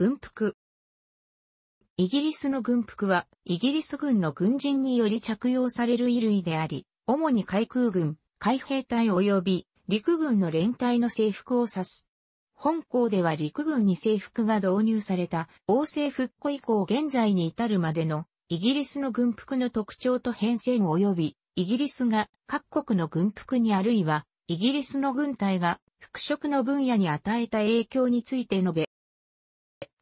軍服。イギリスの軍服は、イギリス軍の軍人により着用される衣類であり、主に海空軍、海兵隊及び陸軍の連隊の制服を指す。本校では陸軍に制服が導入された、王政復古以降現在に至るまでの、イギリスの軍服の特徴と変遷及び、イギリスが各国の軍服にあるいは、イギリスの軍隊が服飾の分野に与えた影響について述べ、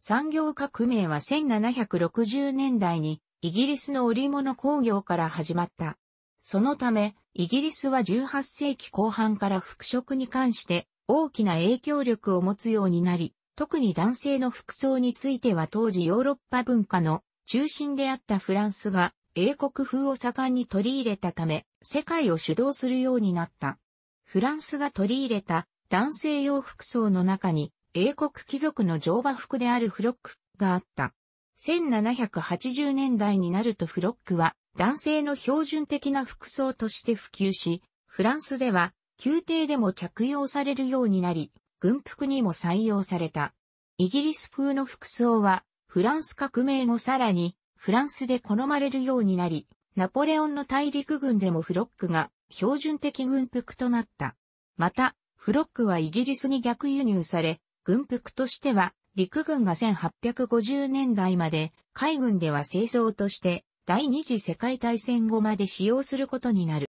産業革命は1760年代にイギリスの織物工業から始まった。そのため、イギリスは18世紀後半から服飾に関して大きな影響力を持つようになり、特に男性の服装については当時ヨーロッパ文化の中心であったフランスが英国風を盛んに取り入れたため、世界を主導するようになった。フランスが取り入れた男性用服装の中に英国貴族の乗馬服であるフロックがあった。1780年代になるとフロックは男性の標準的な服装として普及し、フランスでは宮廷でも着用されるようになり、軍服にも採用された。イギリス風の服装はフランス革命後さらにフランスで好まれるようになり、ナポレオンの大陸軍でもフロックが標準的軍服となった。また、フロックはイギリスに逆輸入され、軍服としては、陸軍が1850年代まで、海軍では製造として、第二次世界大戦後まで使用することになる。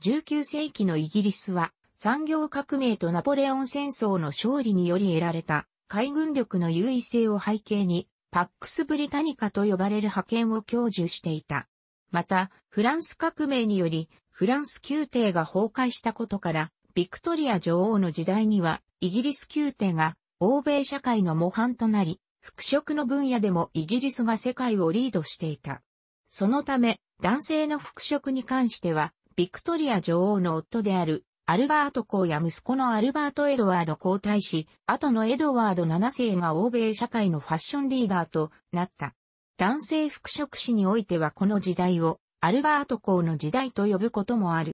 19世紀のイギリスは、産業革命とナポレオン戦争の勝利により得られた海軍力の優位性を背景に、パックス・ブリタニカと呼ばれる派遣を享受していた。また、フランス革命により、フランス宮廷が崩壊したことから、ビクトリア女王の時代には、イギリス宮廷が欧米社会の模範となり、服飾の分野でもイギリスが世界をリードしていた。そのため、男性の服飾に関しては、ビクトリア女王の夫である、アルバート公や息子のアルバート・エドワード皇太子、後のエドワード7世が欧米社会のファッションリーダーとなった。男性服飾史においてはこの時代を、アルバート公の時代と呼ぶこともある。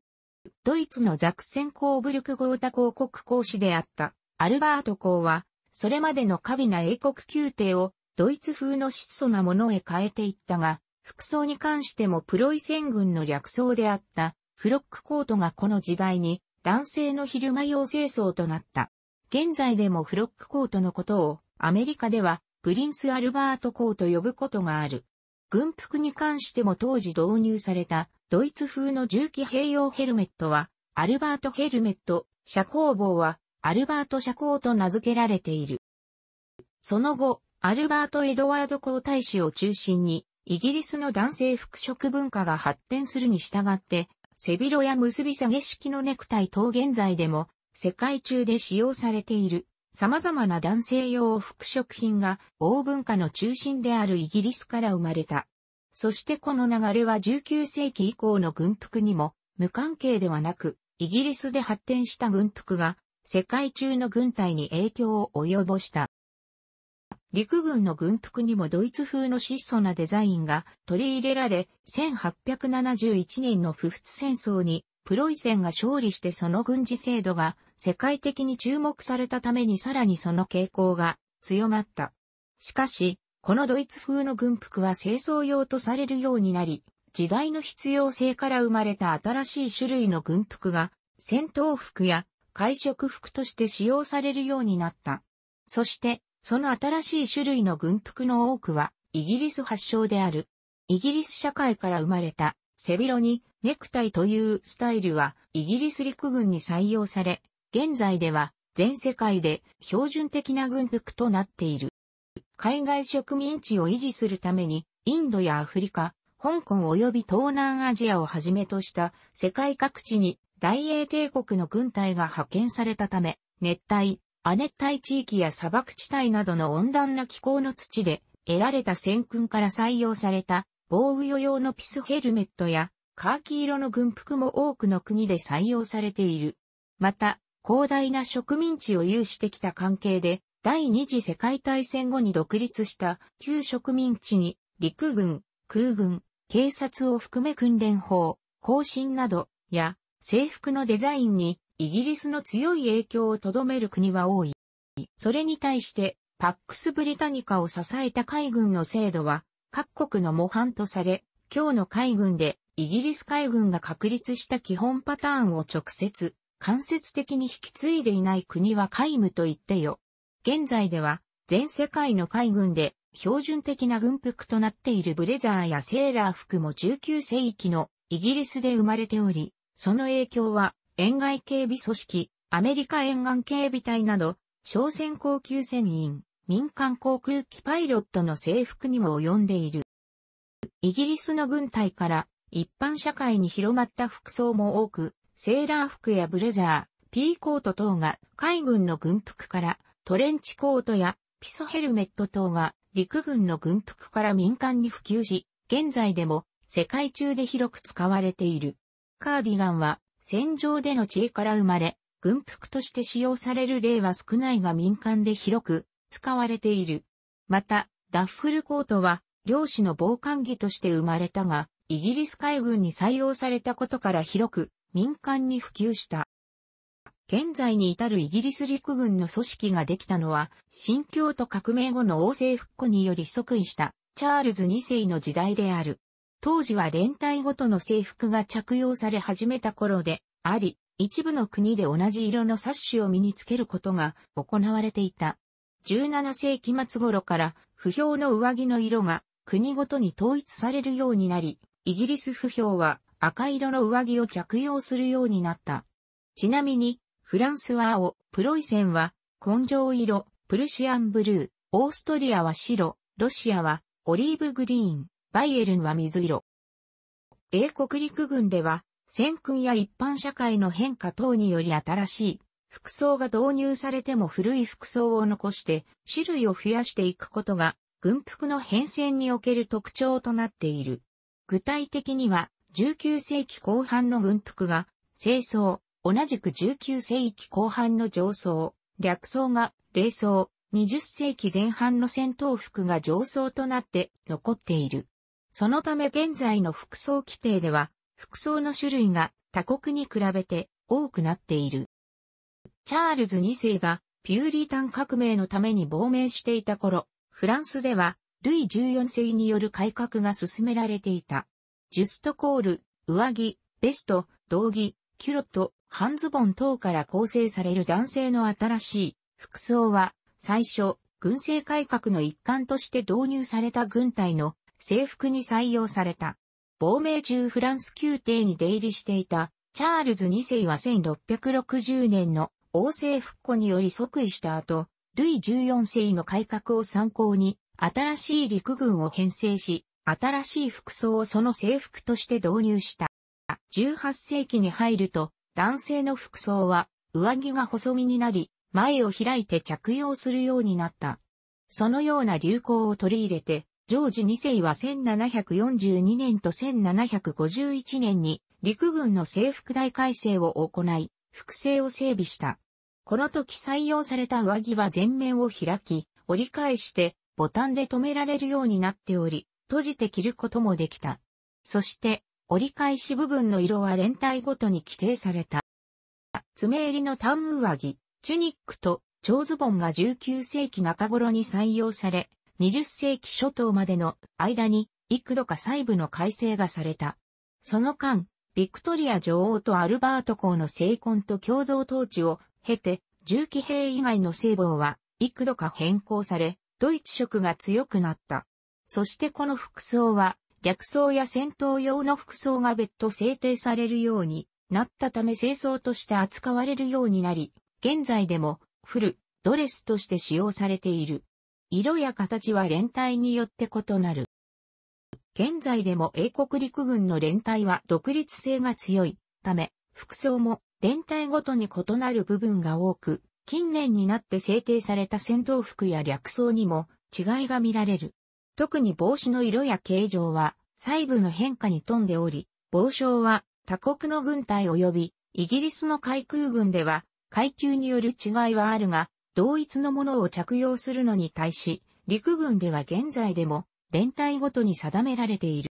ドイツのザクセンコーブルクゴータ公国公使であったアルバート公は、それまでの過美な英国宮廷をドイツ風の質素なものへ変えていったが、服装に関してもプロイセン軍の略装であったフロックコートがこの時代に男性の昼間用清掃となった。現在でもフロックコートのことをアメリカではプリンス・アルバート公と呼ぶことがある。軍服に関しても当時導入されたドイツ風の重機併用ヘルメットは、アルバートヘルメット、車光棒は、アルバート車光と名付けられている。その後、アルバート・エドワード皇太子を中心に、イギリスの男性服飾文化が発展するに従って、背広や結び下げ式のネクタイ等現在でも、世界中で使用されている、様々な男性用服飾品が、王文化の中心であるイギリスから生まれた。そしてこの流れは19世紀以降の軍服にも無関係ではなく、イギリスで発展した軍服が世界中の軍隊に影響を及ぼした。陸軍の軍服にもドイツ風の質素なデザインが取り入れられ、1871年の不仏戦争にプロイセンが勝利してその軍事制度が世界的に注目されたためにさらにその傾向が強まった。しかし、このドイツ風の軍服は清掃用とされるようになり、時代の必要性から生まれた新しい種類の軍服が、戦闘服や会食服として使用されるようになった。そして、その新しい種類の軍服の多くは、イギリス発祥である。イギリス社会から生まれた、背広にネクタイというスタイルは、イギリス陸軍に採用され、現在では、全世界で標準的な軍服となっている。海外植民地を維持するために、インドやアフリカ、香港及び東南アジアをはじめとした世界各地に大英帝国の軍隊が派遣されたため、熱帯、亜熱帯地域や砂漠地帯などの温暖な気候の土で得られた戦訓から採用された防御用のピスヘルメットやカーキ色の軍服も多くの国で採用されている。また、広大な植民地を有してきた関係で、第二次世界大戦後に独立した旧植民地に陸軍、空軍、警察を含め訓練法、更新など、や制服のデザインにイギリスの強い影響をとどめる国は多い。それに対してパックス・ブリタニカを支えた海軍の制度は各国の模範とされ、今日の海軍でイギリス海軍が確立した基本パターンを直接、間接的に引き継いでいない国は皆無と言ってよ。現在では全世界の海軍で標準的な軍服となっているブレザーやセーラー服も19世紀のイギリスで生まれており、その影響は沿岸警備組織、アメリカ沿岸警備隊など、商船高級船員、民間航空機パイロットの制服にも及んでいる。イギリスの軍隊から一般社会に広まった服装も多く、セーラー服やブレザー、ピーコート等が海軍の軍服からトレンチコートやピソヘルメット等が陸軍の軍服から民間に普及し、現在でも世界中で広く使われている。カーディガンは戦場での知恵から生まれ、軍服として使用される例は少ないが民間で広く使われている。また、ダッフルコートは漁師の防寒着として生まれたが、イギリス海軍に採用されたことから広く民間に普及した。現在に至るイギリス陸軍の組織ができたのは、新教と革命後の王政復古により即位したチャールズ2世の時代である。当時は連帯ごとの制服が着用され始めた頃であり、一部の国で同じ色のサッシを身につけることが行われていた。17世紀末頃から不評の上着の色が国ごとに統一されるようになり、イギリス不評は赤色の上着を着用するようになった。ちなみに、フランスは青、プロイセンは根性色、プルシアンブルー、オーストリアは白、ロシアはオリーブグリーン、バイエルンは水色。英国陸軍では、戦訓や一般社会の変化等により新しい服装が導入されても古い服装を残して種類を増やしていくことが軍服の変遷における特徴となっている。具体的には19世紀後半の軍服が清掃、同じく19世紀後半の上層、略層が、霊層、20世紀前半の戦闘服が上層となって残っている。そのため現在の服装規定では、服装の種類が他国に比べて多くなっている。チャールズ2世がピューリータン革命のために亡命していた頃、フランスではルイ14世による改革が進められていた。ジュストコール、上着、ベスト、道着、キュロット、半ズボン等から構成される男性の新しい服装は、最初、軍政改革の一環として導入された軍隊の制服に採用された。亡命中フランス宮廷に出入りしていたチャールズ2世は1660年の王政復古により即位した後、ルイ14世の改革を参考に、新しい陸軍を編成し、新しい服装をその制服として導入した。18世紀に入ると、男性の服装は、上着が細身になり、前を開いて着用するようになった。そのような流行を取り入れて、ジョージ2世は1742年と1751年に陸軍の制服大改正を行い、複製を整備した。この時採用された上着は全面を開き、折り返してボタンで留められるようになっており、閉じて着ることもできた。そして、折り返し部分の色は連帯ごとに規定された。爪襟のタンム上着、チュニックと長ズボンが19世紀中頃に採用され、20世紀初頭までの間に幾度か細部の改正がされた。その間、ビクトリア女王とアルバート公の成婚と共同統治を経て、重機兵以外の聖望は幾度か変更され、ドイツ色が強くなった。そしてこの服装は逆走や戦闘用の服装が別途制定されるようになったため清掃として扱われるようになり、現在でもフル、ドレスとして使用されている。色や形は連帯によって異なる。現在でも英国陸軍の連帯は独立性が強いため、服装も連帯ごとに異なる部分が多く、近年になって制定された戦闘服や略装にも違いが見られる。特に帽子の色や形状は細部の変化に富んでおり、帽将は他国の軍隊及びイギリスの海空軍では階級による違いはあるが、同一のものを着用するのに対し、陸軍では現在でも連隊ごとに定められている。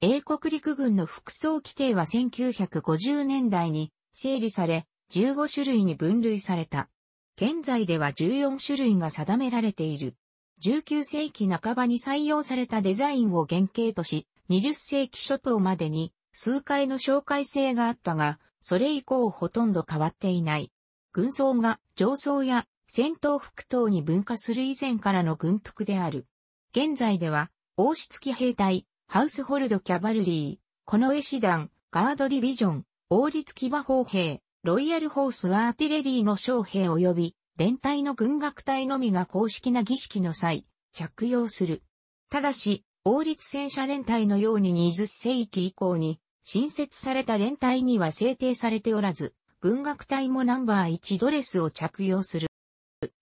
英国陸軍の服装規定は1950年代に整理され、15種類に分類された。現在では14種類が定められている。19世紀半ばに採用されたデザインを原型とし、20世紀初頭までに数回の紹介性があったが、それ以降ほとんど変わっていない。軍装が上層や戦闘服等に分化する以前からの軍服である。現在では、王子付き兵隊、ハウスホルドキャバルリー、この絵師団、ガードディビジョン、王立騎馬砲兵、ロイヤルホースアーティレリーの将兵及び、連隊の軍楽隊のみが公式な儀式の際、着用する。ただし、王立戦車連隊のように20世紀以降に新設された連隊には制定されておらず、軍楽隊もナンバー1ドレスを着用する。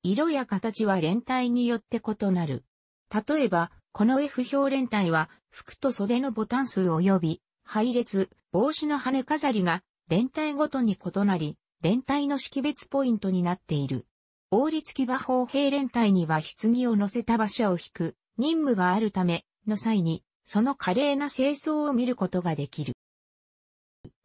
色や形は連隊によって異なる。例えば、この F 表連隊は、服と袖のボタン数及び、配列、帽子の羽飾りが、連隊ごとに異なり、連隊の識別ポイントになっている。王立騎馬砲兵連隊には棺を乗せた馬車を引く任務があるための際に、その華麗な清掃を見ることができる。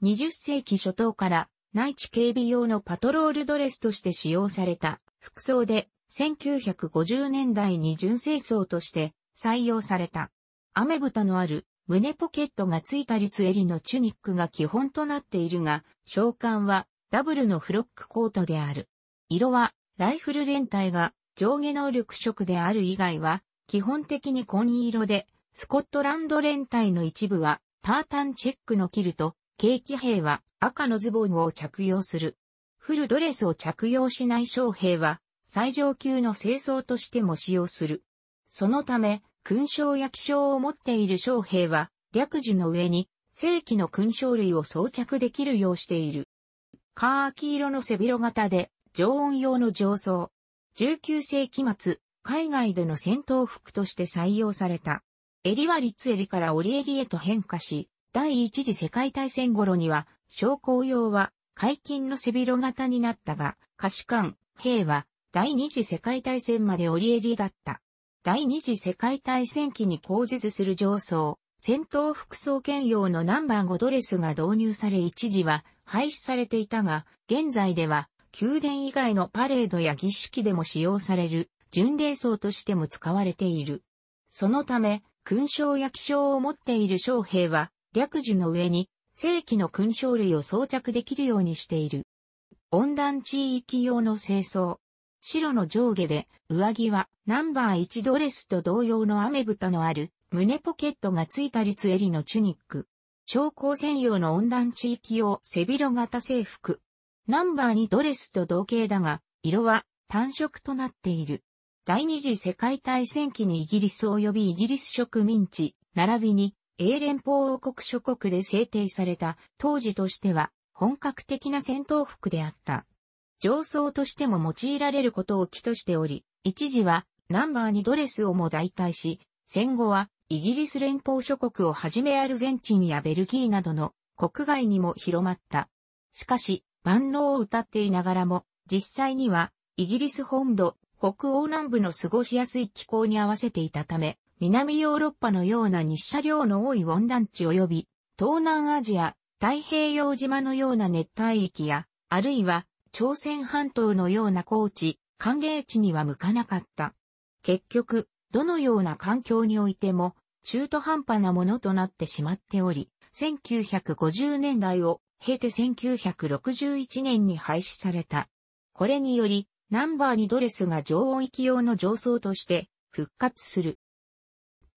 20世紀初頭から内地警備用のパトロールドレスとして使用された服装で1950年代に純清掃として採用された。雨蓋のある胸ポケットがついた立襟のチュニックが基本となっているが、召喚はダブルのフロックコートである。色はライフル連隊が上下能力色である以外は、基本的に紺色で、スコットランド連隊の一部は、タータンチェックのキルと、景気兵は赤のズボンを着用する。フルドレスを着用しない将兵は、最上級の清掃としても使用する。そのため、勲章や気章を持っている将兵は、略樹の上に、正規の勲章類を装着できるようしている。カーキ色の背広型で、常温用の上層。19世紀末、海外での戦闘服として採用された。襟は立襟から折襟へと変化し、第一次世界大戦頃には、商工用は解禁の背広型になったが、可視艦、兵は第二次世界大戦まで折襟だった。第二次世界大戦期に口述する上層、戦闘服装兼用のナンバー5ドレスが導入され一時は廃止されていたが、現在では宮殿以外のパレードや儀式でも使用される、巡礼装としても使われている。そのため、勲章や記章を持っている将兵は、略樹の上に、正規の勲章類を装着できるようにしている。温暖地域用の清掃。白の上下で、上着はナンバー1ドレスと同様の雨蓋のある、胸ポケットがついた立襟のチュニック。昇降専用の温暖地域用背広型制服。ナンバーにドレスと同型だが、色は単色となっている。第二次世界大戦期にイギリス及びイギリス植民地、並びに英連邦王国諸国で制定された当時としては本格的な戦闘服であった。上層としても用いられることを期としており、一時はナンバーにドレスをも代替し、戦後はイギリス連邦諸国をはじめアルゼンチンやベルギーなどの国外にも広まった。しかし、万能を歌っていながらも、実際には、イギリス本土、北欧南部の過ごしやすい気候に合わせていたため、南ヨーロッパのような日射量の多い温暖地及び、東南アジア、太平洋島のような熱帯域や、あるいは、朝鮮半島のような高地、寒冷地には向かなかった。結局、どのような環境においても、中途半端なものとなってしまっており、1950年代を経て1961年に廃止された。これにより、ナンバー2ドレスが常温域用の上層として復活する。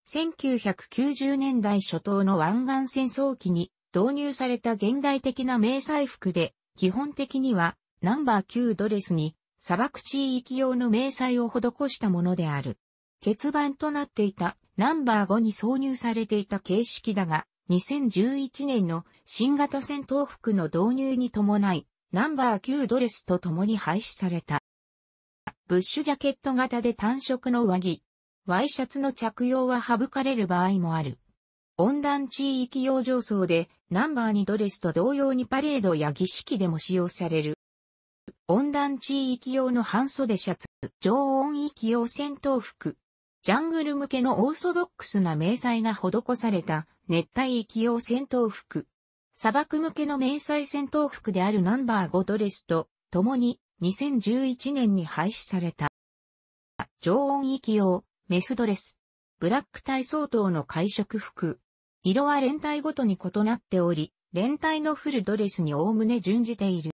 1990年代初頭の湾岸戦争期に導入された現代的な迷彩服で、基本的にはナンバー9ドレスに砂漠地域用の迷彩を施したものである。結番となっていたナンバー5に挿入されていた形式だが、2011年の新型戦闘服の導入に伴い、ナンバー9ドレスと共に廃止された。ブッシュジャケット型で単色の上着、ワイシャツの着用は省かれる場合もある。温暖地域用上層でナンバー2ドレスと同様にパレードや儀式でも使用される。温暖地域用の半袖シャツ、常温域用戦闘服、ジャングル向けのオーソドックスな迷彩が施された熱帯域用戦闘服。砂漠向けの迷彩戦闘服であるナンバー5ドレスと、共に2011年に廃止された。常温域用、メスドレス。ブラック体相当の会食服。色は連帯ごとに異なっており、連帯のフルドレスにおおむね準じている。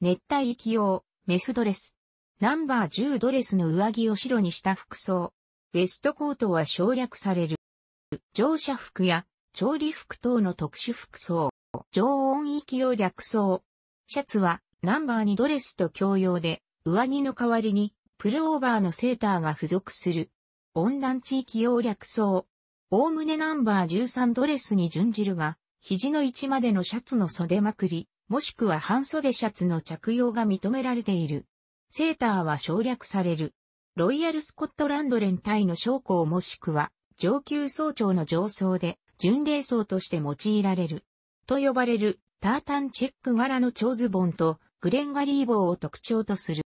熱帯域用、メスドレス。ナンバー10ドレスの上着を白にした服装。ウエストコートは省略される。乗車服や調理服等の特殊服装、常温域を略装。シャツはナンバーにドレスと共用で、上着の代わりにプルオーバーのセーターが付属する。温暖地域用略装。おおむねナンバー13ドレスに準じるが、肘の位置までのシャツの袖まくり、もしくは半袖シャツの着用が認められている。セーターは省略される。ロイヤルスコットランド連隊の将校もしくは上級総長の上層で、巡礼層として用いられる。と呼ばれる、タータンチェック柄の長ズボンと、グレンガリー帽を特徴とする。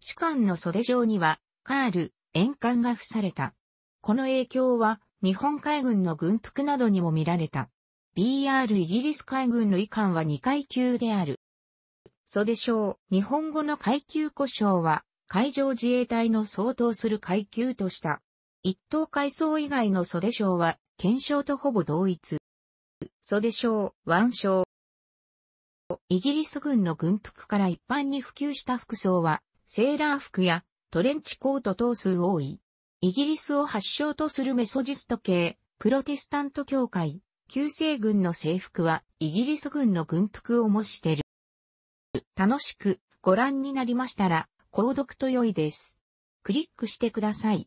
主観の袖上には、カール、円環が付された。この影響は、日本海軍の軍服などにも見られた。BR イギリス海軍の遺憾は2階級である。袖章、日本語の階級故障は、海上自衛隊の相当する階級とした。一等階層以外の袖章は、検証とほぼ同一。袖章、腕章。イギリス軍の軍服から一般に普及した服装は、セーラー服やトレンチコート等数多い。イギリスを発祥とするメソジスト系、プロテスタント教会、旧制軍の制服は、イギリス軍の軍服を模してる。楽しくご覧になりましたら、購読と良いです。クリックしてください。